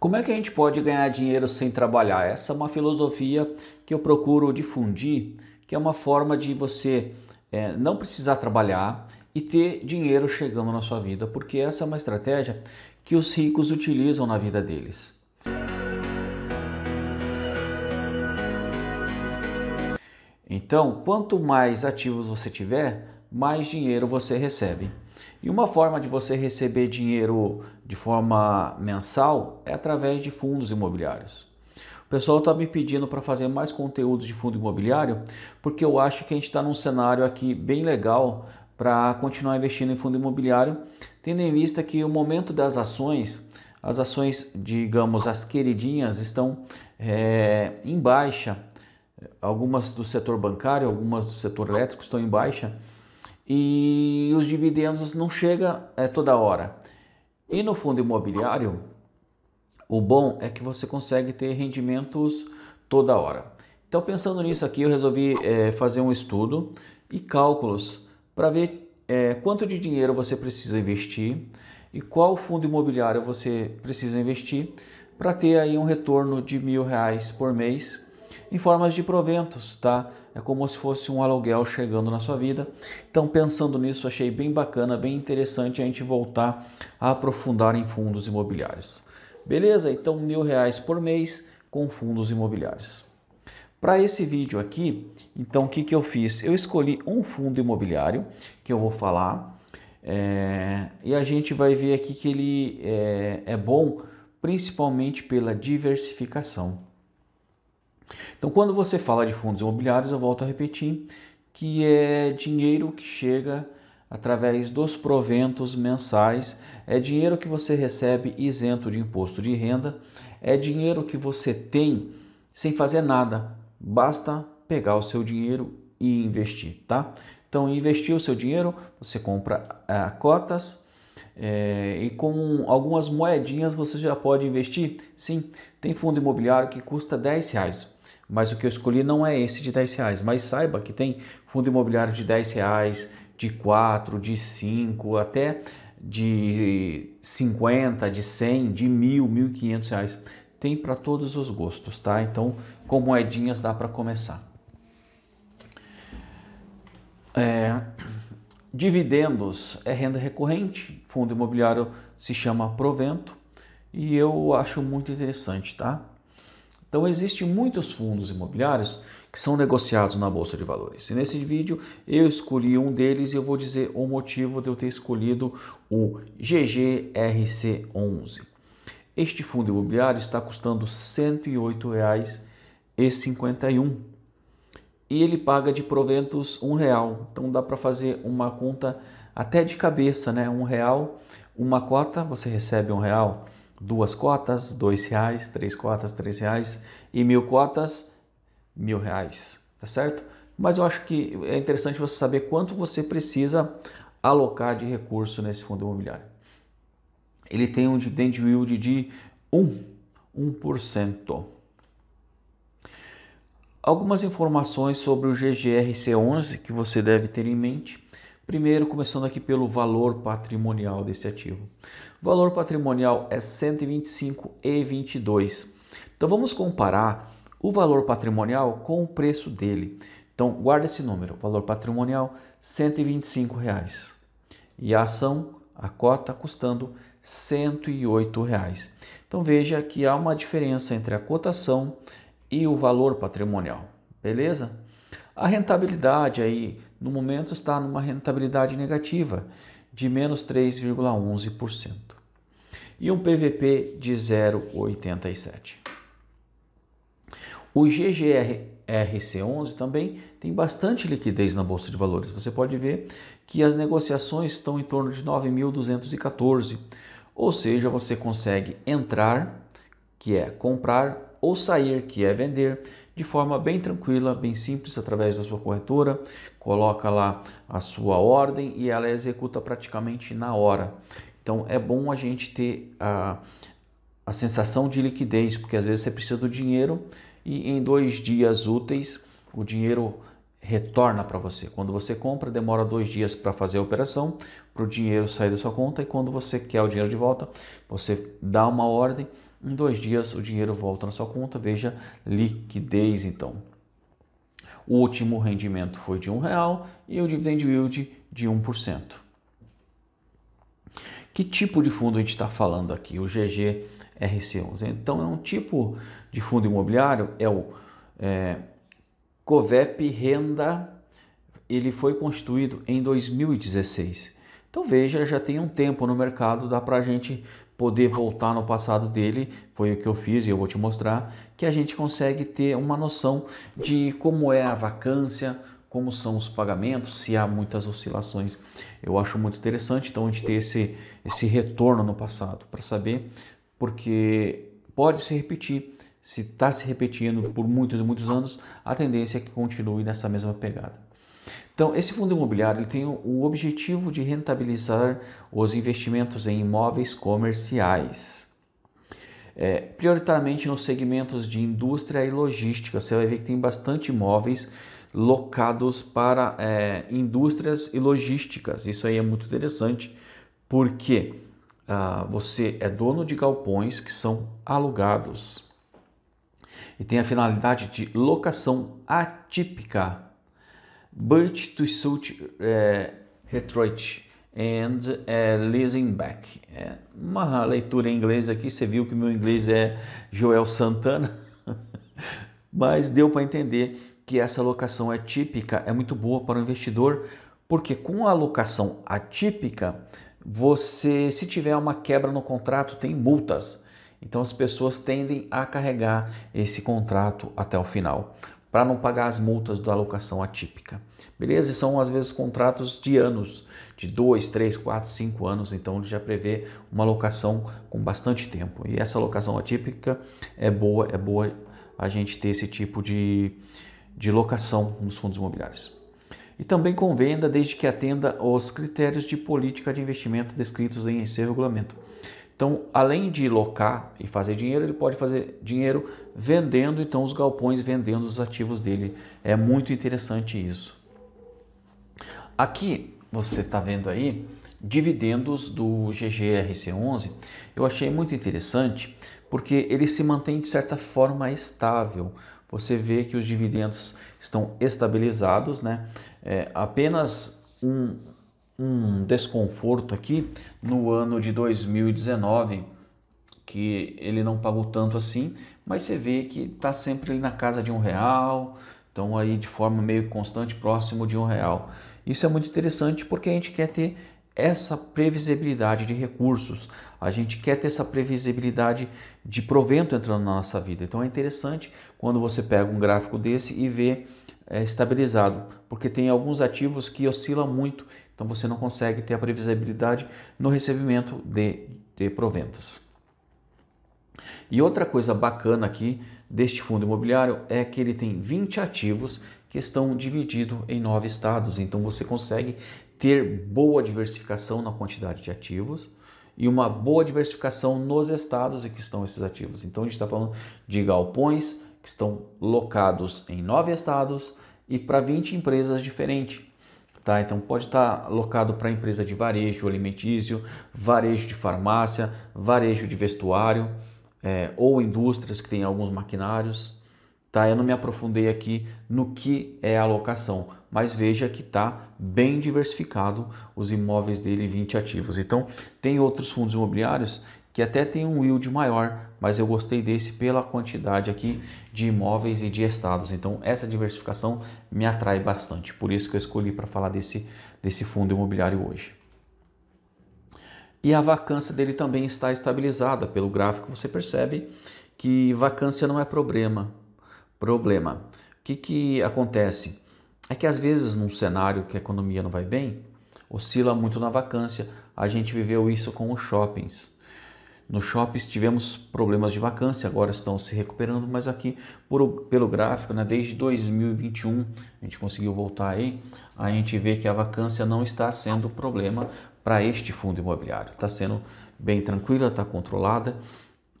Como é que a gente pode ganhar dinheiro sem trabalhar? Essa é uma filosofia que eu procuro difundir, que é uma forma de você é, não precisar trabalhar e ter dinheiro chegando na sua vida, porque essa é uma estratégia que os ricos utilizam na vida deles. Então, quanto mais ativos você tiver, mais dinheiro você recebe. E uma forma de você receber dinheiro de forma mensal é através de fundos imobiliários. O pessoal está me pedindo para fazer mais conteúdos de fundo imobiliário, porque eu acho que a gente está num cenário aqui bem legal para continuar investindo em fundo imobiliário, tendo em vista que o momento das ações, as ações, digamos, as queridinhas, estão é, em baixa. Algumas do setor bancário, algumas do setor elétrico estão em baixa e os dividendos não chega é, toda hora. E no fundo imobiliário, o bom é que você consegue ter rendimentos toda hora. Então, pensando nisso aqui, eu resolvi é, fazer um estudo e cálculos para ver é, quanto de dinheiro você precisa investir e qual fundo imobiliário você precisa investir para ter aí um retorno de mil reais por mês em formas de proventos, tá? é como se fosse um aluguel chegando na sua vida. Então, pensando nisso, achei bem bacana, bem interessante a gente voltar a aprofundar em fundos imobiliários. Beleza? Então, mil reais por mês com fundos imobiliários. Para esse vídeo aqui, então o que, que eu fiz? Eu escolhi um fundo imobiliário que eu vou falar é, e a gente vai ver aqui que ele é, é bom principalmente pela diversificação. Então, quando você fala de fundos imobiliários, eu volto a repetir que é dinheiro que chega através dos proventos mensais, é dinheiro que você recebe isento de imposto de renda, é dinheiro que você tem sem fazer nada, basta pegar o seu dinheiro e investir, tá? Então, investir o seu dinheiro, você compra é, cotas é, e com algumas moedinhas você já pode investir. Sim, tem fundo imobiliário que custa 10 reais. Mas o que eu escolhi não é esse de 10 reais. Mas saiba que tem fundo imobiliário de 10 reais, de 4, de 5, até de 50, de 100, de mil, mil e quinhentos reais. Tem para todos os gostos, tá? Então, com moedinhas dá para começar. É, dividendos é renda recorrente. Fundo imobiliário se chama Provento e eu acho muito interessante, tá? Então existem muitos fundos imobiliários que são negociados na bolsa de valores. E nesse vídeo eu escolhi um deles e eu vou dizer o motivo de eu ter escolhido o GGRC11. Este fundo imobiliário está custando R$ 108,51 e ele paga de proventos um real. Então dá para fazer uma conta até de cabeça, né? Um real, uma cota, você recebe um real duas cotas, dois reais, três cotas, três reais e mil cotas, mil reais, tá certo? Mas eu acho que é interessante você saber quanto você precisa alocar de recurso nesse fundo imobiliário. Ele tem um dividend yield de 1, 1%. Algumas informações sobre o GGRC11 que você deve ter em mente. Primeiro, começando aqui pelo valor patrimonial desse ativo. O valor patrimonial é 125,22. Então vamos comparar o valor patrimonial com o preço dele. Então guarda esse número, valor patrimonial 125 reais e a ação, a cota custando 108 reais. Então veja que há uma diferença entre a cotação e o valor patrimonial, beleza? A rentabilidade aí no momento está numa rentabilidade negativa de menos 3,11% e um PVP de 0,87. O GGRC11 também tem bastante liquidez na bolsa de valores. Você pode ver que as negociações estão em torno de 9.214, ou seja, você consegue entrar, que é comprar, ou sair, que é vender de forma bem tranquila, bem simples, através da sua corretora, coloca lá a sua ordem e ela executa praticamente na hora. Então é bom a gente ter a, a sensação de liquidez, porque às vezes você precisa do dinheiro e em dois dias úteis o dinheiro retorna para você. Quando você compra, demora dois dias para fazer a operação, para o dinheiro sair da sua conta e quando você quer o dinheiro de volta, você dá uma ordem em dois dias o dinheiro volta na sua conta. Veja liquidez então. O último rendimento foi de um real e o dividend yield de 1%. Que tipo de fundo a gente está falando aqui? O GGRC11. Então é um tipo de fundo imobiliário, é o é, Covep Renda, ele foi constituído em 2016. Então veja, já tem um tempo no mercado, dá para a gente poder voltar no passado dele, foi o que eu fiz e eu vou te mostrar, que a gente consegue ter uma noção de como é a vacância, como são os pagamentos, se há muitas oscilações. Eu acho muito interessante então a gente ter esse, esse retorno no passado para saber, porque pode se repetir. Se está se repetindo por muitos e muitos anos, a tendência é que continue nessa mesma pegada. Então, esse fundo imobiliário ele tem o objetivo de rentabilizar os investimentos em imóveis comerciais, é, prioritariamente nos segmentos de indústria e logística. Você vai ver que tem bastante imóveis locados para é, indústrias e logísticas. Isso aí é muito interessante, porque ah, você é dono de galpões que são alugados e tem a finalidade de locação atípica but to suit é, Detroit and é, leasing back. É uma leitura em inglês aqui, você viu que meu inglês é Joel Santana, mas deu para entender que essa locação atípica é muito boa para o investidor, porque com a locação atípica, você, se tiver uma quebra no contrato, tem multas. Então as pessoas tendem a carregar esse contrato até o final para não pagar as multas da locação atípica. Beleza? E são às vezes contratos de anos, de 2, 3, 4, 5 anos, então ele já prevê uma locação com bastante tempo. E essa locação atípica é boa, é boa a gente ter esse tipo de, de locação nos fundos imobiliários. E também com venda, desde que atenda aos critérios de política de investimento descritos em seu regulamento. Então, além de locar e fazer dinheiro, ele pode fazer dinheiro vendendo então os galpões, vendendo os ativos dele. É muito interessante isso. Aqui você está vendo aí dividendos do GGRC11. Eu achei muito interessante porque ele se mantém de certa forma estável. Você vê que os dividendos estão estabilizados, né? É, apenas um um desconforto aqui no ano de 2019, que ele não pagou tanto assim, mas você vê que está sempre ali na casa de um real, então aí de forma meio constante próximo de um real. Isso é muito interessante porque a gente quer ter essa previsibilidade de recursos, a gente quer ter essa previsibilidade de provento entrando na nossa vida. Então é interessante quando você pega um gráfico desse e vê é, estabilizado, porque tem alguns ativos que oscilam muito então você não consegue ter a previsibilidade no recebimento de, de proventos. E outra coisa bacana aqui deste fundo imobiliário é que ele tem 20 ativos que estão divididos em nove estados. Então você consegue ter boa diversificação na quantidade de ativos e uma boa diversificação nos estados em que estão esses ativos. Então a gente está falando de galpões que estão locados em nove estados e para 20 empresas diferentes. Tá? Então pode estar tá alocado para empresa de varejo alimentício, varejo de farmácia, varejo de vestuário é, ou indústrias que têm alguns maquinários. Tá? Eu não me aprofundei aqui no que é a alocação, mas veja que está bem diversificado os imóveis dele 20 ativos. Então tem outros fundos imobiliários que até tem um yield maior, mas eu gostei desse pela quantidade aqui de imóveis e de estados. Então essa diversificação me atrai bastante, por isso que eu escolhi para falar desse, desse fundo imobiliário hoje. E a vacância dele também está estabilizada, pelo gráfico você percebe que vacância não é problema. Problema. O que, que acontece? É que às vezes num cenário que a economia não vai bem, oscila muito na vacância. A gente viveu isso com os shoppings nos shoppings tivemos problemas de vacância, agora estão se recuperando, mas aqui por, pelo gráfico, né, desde 2021, a gente conseguiu voltar aí, a gente vê que a vacância não está sendo problema para este fundo imobiliário. Está sendo bem tranquila, está controlada.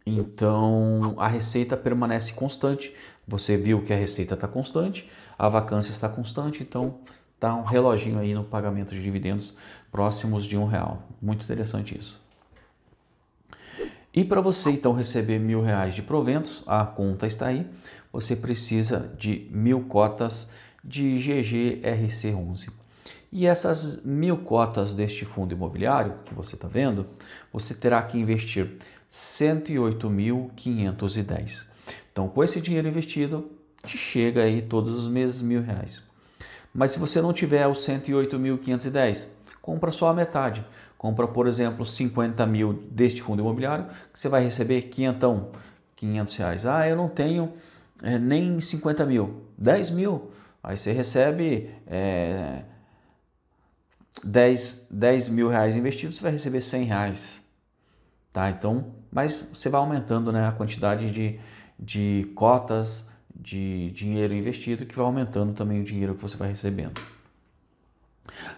Então a receita permanece constante. Você viu que a receita está constante, a vacância está constante, então está um reloginho aí no pagamento de dividendos próximos de um real. Muito interessante isso. E para você então receber mil reais de proventos, a conta está aí, você precisa de mil cotas de GGRC11. E essas mil cotas deste fundo imobiliário que você está vendo, você terá que investir 108.510. Então, com esse dinheiro investido, te chega aí todos os meses mil reais. Mas se você não tiver os 108.510, compra só a metade. Compra, por exemplo, 50 mil deste fundo imobiliário, que você vai receber quinhentão, 500 reais. Ah, eu não tenho é, nem 50 mil, 10 mil. Aí você recebe é, 10, 10 mil reais investidos, você vai receber 100 reais. Tá? Então, mas você vai aumentando né, a quantidade de, de cotas, de dinheiro investido, que vai aumentando também o dinheiro que você vai recebendo.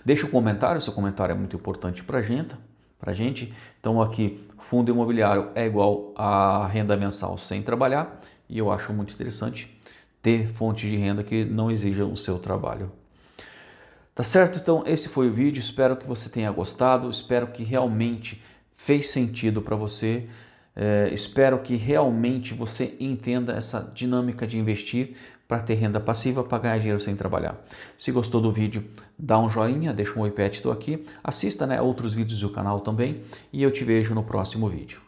Deixe um comentário, seu comentário é muito importante para a gente, pra gente. Então aqui, fundo imobiliário é igual a renda mensal sem trabalhar e eu acho muito interessante ter fonte de renda que não exija o seu trabalho. Tá certo? Então esse foi o vídeo, espero que você tenha gostado, espero que realmente fez sentido para você. É, espero que realmente você entenda essa dinâmica de investir, para ter renda passiva, para ganhar dinheiro sem trabalhar. Se gostou do vídeo, dá um joinha, deixa um oi pet, estou aqui, assista né, outros vídeos do canal também e eu te vejo no próximo vídeo.